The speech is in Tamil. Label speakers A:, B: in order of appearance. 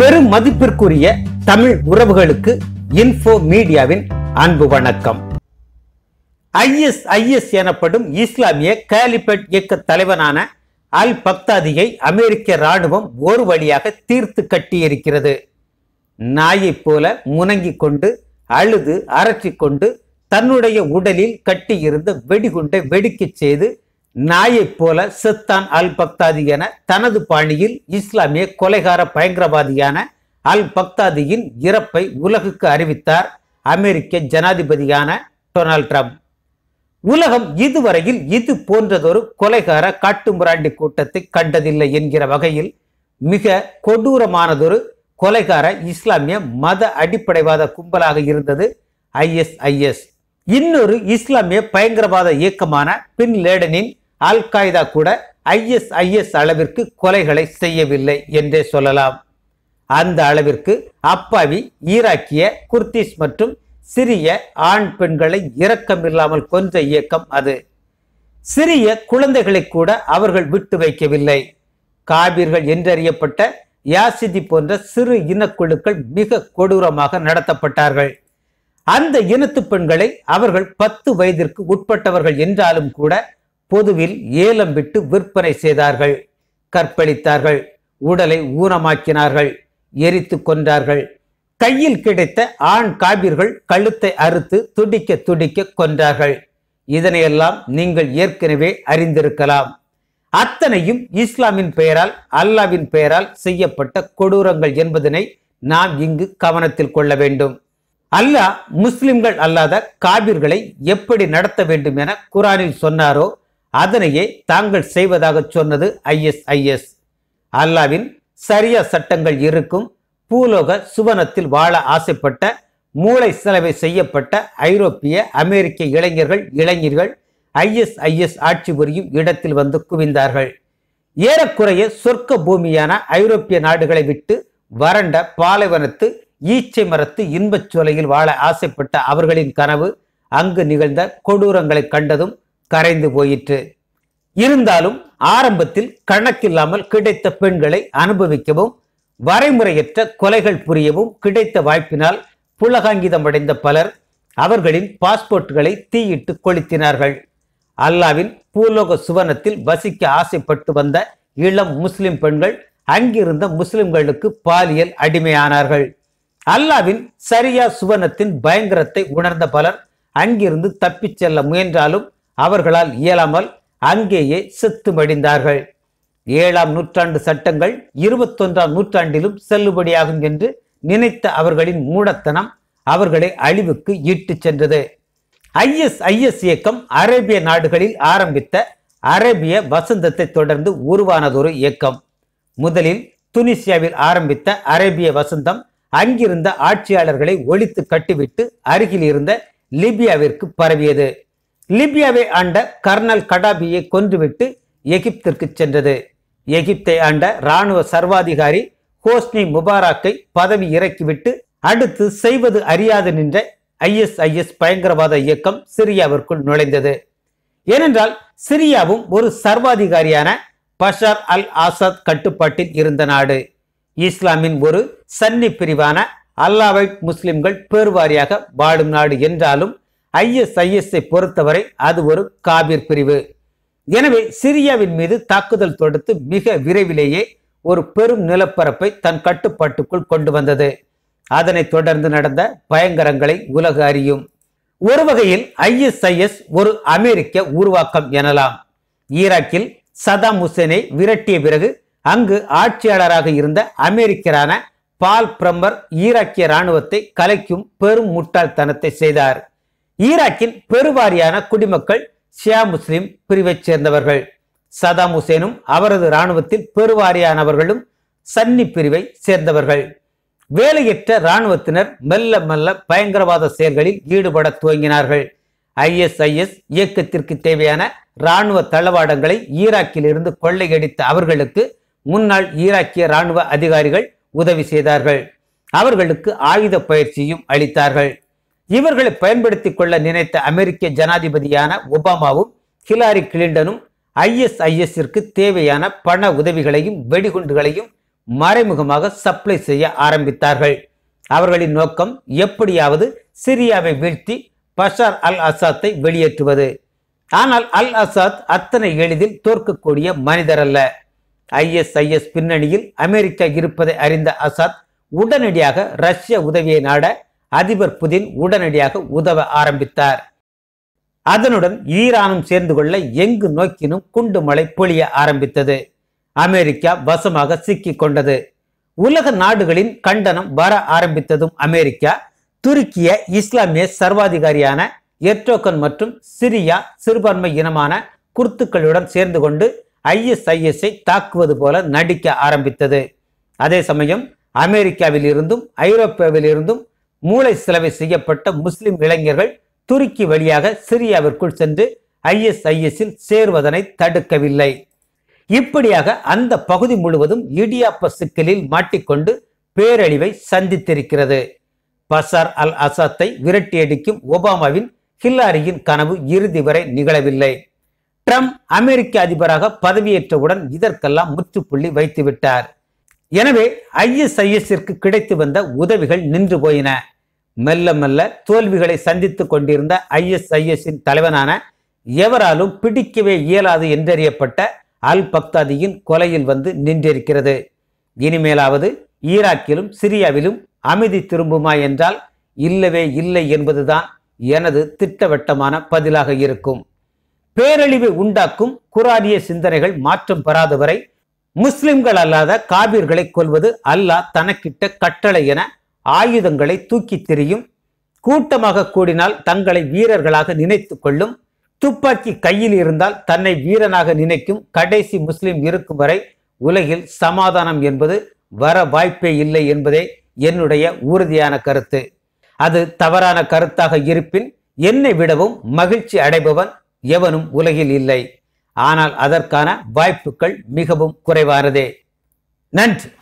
A: பெரும் மதிப்பிற்குரிய தமிழ் உறவுகளுக்கு இன்ஃபோ மீடியாவின் அன்பு வணக்கம் ஐஎஸ் ஐஎஸ் எனப்படும் இஸ்லாமிய கேலிபெட் இயக்க தலைவனான அல் பக்தாதியை அமெரிக்க இராணுவம் ஒரு வழியாக தீர்த்து கட்டியிருக்கிறது நாயைப் போல முனங்கிக் கொண்டு அழுது அரற்றிக்கொண்டு தன்னுடைய உடலில் கட்டியிருந்த வெடிகுண்டை வெடிக்கச் செய்து நாயைப் போல சித்தான் அல் பக்தாதி என தனது பாணியில் இஸ்லாமிய கொலைகார பயங்கரவாதியான அல் பக்தாதியின் இறப்பை உலகுக்கு அறிவித்தார் அமெரிக்க ஜனாதிபதியான டொனால்ட் ட்ரம்ப் உலகம் இதுவரையில் இது போன்றதொரு கொலைகார காட்டுமிராண்டி கூட்டத்தை கண்டதில்லை என்கிற வகையில் மிக கொடூரமானதொரு கொலைகார இஸ்லாமிய மத அடிப்படைவாத கும்பலாக இருந்தது ஐஎஸ்ஐஎஸ் இன்னொரு இஸ்லாமிய பயங்கரவாத இயக்கமான பின் லேடனின் அல் கூட ஐஎஸ்ஐஎஸ் அளவிற்கு கொலைகளை செய்யவில்லை என்றே சொல்லலாம் அந்த அளவிற்கு அப்பாவி ஈராக்கிய குர்திஸ் மற்றும் சிறிய ஆண் பெண்களை இரக்கமில்லாமல் கொன்ற இயக்கம் அது சிறிய குழந்தைகளை கூட அவர்கள் விட்டு வைக்கவில்லை காபீர்கள் என்றறியப்பட்ட யாசிதி போன்ற சிறு இனக்குழுக்கள் மிக கொடூரமாக நடத்தப்பட்டார்கள் அந்த இனத்து பெண்களை அவர்கள் பத்து வயதிற்கு உட்பட்டவர்கள் என்றாலும் கூட பொதுவில் ஏலம் விட்டு விற்பனை செய்தார்கள் கற்பழித்தார்கள் உடலை ஊனமாக்கினார்கள் எரித்து கொன்றார்கள் கையில் கிடைத்த ஆண் காபிர்கள் கழுத்தை அறுத்து துடிக்க துடிக்க கொன்றார்கள் இதனையெல்லாம் நீங்கள் ஏற்கனவே அறிந்திருக்கலாம் அத்தனையும் இஸ்லாமின் பெயரால் அல்லாவின் பெயரால் செய்யப்பட்ட கொடூரங்கள் என்பதனை நாம் இங்கு கவனத்தில் கொள்ள வேண்டும் அல்லாஹ் முஸ்லிம்கள் அல்லாத காபிர்களை எப்படி நடத்த வேண்டும் என குரானில் சொன்னாரோ அதனையே தாங்கள் செய்வதாக சொன்னது ஐஎஸ்ஐஎஸ் அல்லாவின் சரியா சட்டங்கள் இருக்கும் பூலோக சுவனத்தில் வாழ ஆசைப்பட்ட மூளை செலவை செய்யப்பட்ட ஐரோப்பிய அமெரிக்க இளைஞர்கள் இளைஞர்கள் ஐஎஸ்ஐஎஸ் ஆட்சி புரியும் இடத்தில் வந்து குவிந்தார்கள் ஏறக்குறைய சொர்க்க பூமியான ஐரோப்பிய நாடுகளை விட்டு வறண்ட பாலைவனத்து ஈச்சை மரத்து இன்பச் சோலையில் வாழ ஆசைப்பட்ட அவர்களின் கனவு அங்கு நிகழ்ந்த கொடூரங்களை கண்டதும் கரைந்து போயிற்று இருந்தாலும் ஆரம்பத்தில் கணக்கில்லாமல் கிடைத்த பெண்களை அனுபவிக்கவும் வரைமுறையற்ற கொலைகள் புரியவும் கிடைத்த வாய்ப்பினால் புலகாங்கிதம் அடைந்த பலர் அவர்களின் பாஸ்போர்ட்களை தீயிட்டு கொளுத்தினார்கள் அல்லாவின் பூலோக சுவனத்தில் வசிக்க ஆசைப்பட்டு வந்த இளம் முஸ்லிம் பெண்கள் அங்கிருந்த முஸ்லிம்களுக்கு பாலியல் அடிமையானார்கள் அல்லாவின் சரியா சுவனத்தின் பயங்கரத்தை உணர்ந்த பலர் அங்கிருந்து தப்பிச் செல்ல முயன்றாலும் அவர்களால் இயலாமல் அங்கேயே செத்து மடிந்தார்கள் ஏழாம் நூற்றாண்டு சட்டங்கள் இருபத்தொன்றாம் நூற்றாண்டிலும் செல்லுபடியாகும் என்று நினைத்த அவர்களின் மூடத்தனம் அவர்களை அழிவுக்கு ஈட்டுச் சென்றது ஐஎஸ் ஐஎஸ் இயக்கம் அரேபிய நாடுகளில் ஆரம்பித்த அரேபிய வசந்தத்தை தொடர்ந்து உருவானதொரு இயக்கம் முதலில் துனிசியாவில் ஆரம்பித்த அரேபிய வசந்தம் அங்கிருந்த ஆட்சியாளர்களை ஒழித்து கட்டிவிட்டு அருகில் இருந்த லிபியாவிற்கு பரவியது லிபியாவை ஆண்ட கர்னல் கடாபியை கொன்றுவிட்டு எகிப்திற்கு சென்றது எகிப்தை ஆண்ட இராணுவ சர்வாதிகாரி ஹோஸ்னி முபாராக்கை பதவி இறக்கிவிட்டு அடுத்து செய்வது அறியாது நின்ற ஐஎஸ்ஐஎஸ் பயங்கரவாத இயக்கம் சிரியாவிற்குள் நுழைந்தது ஏனென்றால் சிரியாவும் ஒரு சர்வாதிகாரியான பஷார் அல் ஆசாத் கட்டுப்பாட்டில் இருந்த நாடு இஸ்லாமின் ஒரு சன்னி பிரிவான அல்லாவை முஸ்லிம்கள் பேர்வாரியாக வாழும் நாடு என்றாலும் ஐஎஸ்ஐஎஸ்ஐ பொறுத்தவரை அது ஒரு காபிர் பிரிவு எனவே சிரியாவின் மீது தாக்குதல் தொடுத்து மிக விரைவிலேயே ஒரு பெரும் நிலப்பரப்பை தன் கட்டுப்பாட்டுக்குள் கொண்டு வந்தது அதனைத் தொடர்ந்து நடந்த பயங்கரங்களை உலக அறியும் ஒரு வகையில் ஐஎஸ்ஐஎஸ் ஒரு அமெரிக்க உருவாக்கம் எனலாம் ஈராக்கில் சதாம் ஹுசேனை விரட்டிய பிறகு அங்கு ஆட்சியாளராக இருந்த அமெரிக்கரான பால் பிரம்மர் ஈராக்கிய இராணுவத்தை கலைக்கும் பெரும் முட்டாள்தனத்தை செய்தார் ஈராக்கின் பெருவாரியான குடிமக்கள் ஷியா முஸ்லிம் பிரிவைச் சேர்ந்தவர்கள் சதாம் ஹுசேனும் அவரது இராணுவத்தில் பெருவாரியானவர்களும் சன்னி பிரிவை சேர்ந்தவர்கள் வேலையற்ற இராணுவத்தினர் மெல்ல மெல்ல பயங்கரவாத செயல்களில் ஈடுபட துவங்கினார்கள் ஐஎஸ்ஐஎஸ் இயக்கத்திற்கு தேவையான இராணுவ தளவாடங்களை ஈராக்கிலிருந்து கொள்ளையடித்த அவர்களுக்கு முன்னாள் ஈராக்கிய இராணுவ அதிகாரிகள் உதவி செய்தார்கள் அவர்களுக்கு ஆயுத பயிற்சியும் அளித்தார்கள் இவர்களை பயன்படுத்திக் கொள்ள நினைத்த அமெரிக்க ஜனாதிபதியான ஒபாமாவும் ஹிலாரி கிளின்டனும் ஐஎஸ்ஐஎஸ்ற்கு தேவையான பண உதவிகளையும் வெடிகுண்டுகளையும் மறைமுகமாக சப்ளை செய்ய ஆரம்பித்தார்கள் அவர்களின் நோக்கம் எப்படியாவது சிரியாவை வீழ்த்தி பஷார் அல் அசாத்தை வெளியேற்றுவது ஆனால் அல் அசாத் அத்தனை எளிதில் தோற்கக்கூடிய மனிதர் அல்ல ஐஎஸ்ஐஎஸ் பின்னணியில் அமெரிக்கா இருப்பதை அறிந்த அசாத் உடனடியாக ரஷ்ய உதவியை நாட அதிபர் புதின் உடனடியாக உதவ ஆரம்பித்தார் அதனுடன் ஈரானும் சேர்ந்து கொள்ள எங்கு நோக்கினும் குண்டு மழை பொழிய ஆரம்பித்தது அமெரிக்கா வசமாக சிக்கி கொண்டது உலக நாடுகளின் கண்டனம் வர ஆரம்பித்ததும் அமெரிக்கா துருக்கிய இஸ்லாமிய சர்வாதிகாரியான எர்டோக்கன் மற்றும் சிரியா சிறுபான்மை இனமான குர்த்துக்களுடன் சேர்ந்து கொண்டு ஐஎஸ்ஐஎஸ்ஐ தாக்குவது போல நடிக்க ஆரம்பித்தது அதே சமயம் அமெரிக்காவில் இருந்தும் ஐரோப்பாவில் இருந்தும் மூளை சிலவை செய்யப்பட்ட முஸ்லிம் இளைஞர்கள் துருக்கி வழியாக சிரியாவிற்குள் சென்று ஐஎஸ்ஐஎஸில் சேருவதனை தடுக்கவில்லை இப்படியாக அந்த பகுதி முழுவதும் இடியாப்ப சிக்கலில் மாட்டிக்கொண்டு பேரழிவை சந்தித்திருக்கிறது பசார் அல் அசாத்தை விரட்டியடிக்கும் ஒபாமாவின் ஹில்லாரியின் கனவு இறுதி வரை நிகழவில்லை ட்ரம்ப் அமெரிக்க அதிபராக பதவியேற்றவுடன் இதற்கெல்லாம் முற்றுப்புள்ளி வைத்துவிட்டார் எனவே ஐஎஸ்ஐஎஸ்ஸிற்கு கிடைத்து வந்த உதவிகள் நின்று போயின மெல்ல மெல்ல தோல்விகளை சந்தித்து கொண்டிருந்த ஐஎஸ்ஐஎஸின் தலைவனான எவராலும் பிடிக்கவே இயலாது என்றறியப்பட்ட அல் பக்தாதியின் கொலையில் வந்து நின்றிருக்கிறது இனிமேலாவது ஈராக்கிலும் சிரியாவிலும் அமைதி திரும்புமா என்றால் இல்லவே இல்லை என்பதுதான் எனது திட்டவட்டமான பதிலாக இருக்கும் பேரழிவை உண்டாக்கும் குரானிய சிந்தனைகள் மாற்றம் பெறாதவரை முஸ்லிம்கள் அல்லாத காபிர்களை கொள்வது அல்லாஹ் தனக்கிட்ட கட்டளை என ஆயுதங்களை தூக்கித் திரியும் கூட்டமாக கூடினால் தங்களை வீரர்களாக நினைத்து கொள்ளும் துப்பாக்கி கையில் இருந்தால் தன்னை வீரனாக நினைக்கும் கடைசி முஸ்லிம் இருக்கும் வரை உலகில் சமாதானம் என்பது வர வாய்ப்பே இல்லை என்பதே என்னுடைய உறுதியான கருத்து அது தவறான கருத்தாக இருப்பின் என்னை விடவும் மகிழ்ச்சி அடைபவன் எவனும் உலகில் இல்லை ஆனால் அதற்கான வாய்ப்புகள் மிகவும் குறைவானதே நன்றி